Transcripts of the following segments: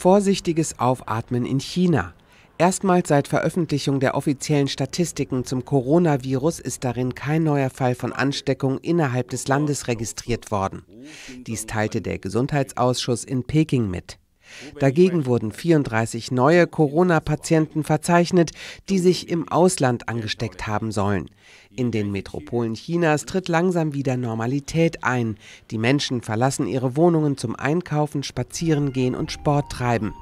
Vorsichtiges Aufatmen in China. Erstmals seit Veröffentlichung der offiziellen Statistiken zum Coronavirus ist darin kein neuer Fall von Ansteckung innerhalb des Landes registriert worden. Dies teilte der Gesundheitsausschuss in Peking mit. Dagegen wurden 34 neue Corona-Patienten verzeichnet, die sich im Ausland angesteckt haben sollen. In den Metropolen Chinas tritt langsam wieder Normalität ein. Die Menschen verlassen ihre Wohnungen zum Einkaufen, Spazierengehen und Sport treiben.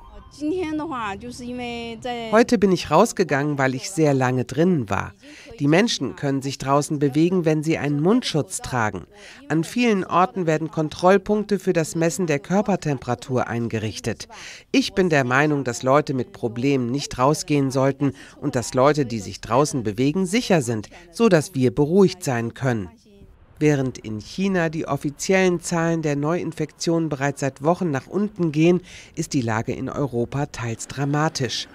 Heute bin ich rausgegangen, weil ich sehr lange drinnen war. Die Menschen können sich draußen bewegen, wenn sie einen Mundschutz tragen. An vielen Orten werden Kontrollpunkte für das Messen der Körpertemperatur eingerichtet. Ich bin der Meinung, dass Leute mit Problemen nicht rausgehen sollten und dass Leute, die sich draußen bewegen, sicher sind, sodass wir beruhigt sein können. Während in China die offiziellen Zahlen der Neuinfektionen bereits seit Wochen nach unten gehen, ist die Lage in Europa teils dramatisch.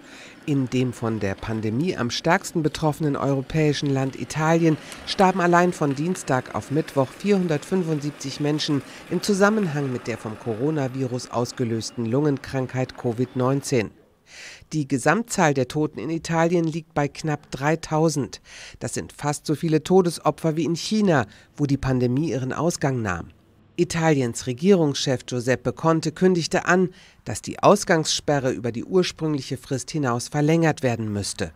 In dem von der Pandemie am stärksten betroffenen europäischen Land Italien starben allein von Dienstag auf Mittwoch 475 Menschen im Zusammenhang mit der vom Coronavirus ausgelösten Lungenkrankheit Covid-19. Die Gesamtzahl der Toten in Italien liegt bei knapp 3000. Das sind fast so viele Todesopfer wie in China, wo die Pandemie ihren Ausgang nahm. Italiens Regierungschef Giuseppe Conte kündigte an, dass die Ausgangssperre über die ursprüngliche Frist hinaus verlängert werden müsste.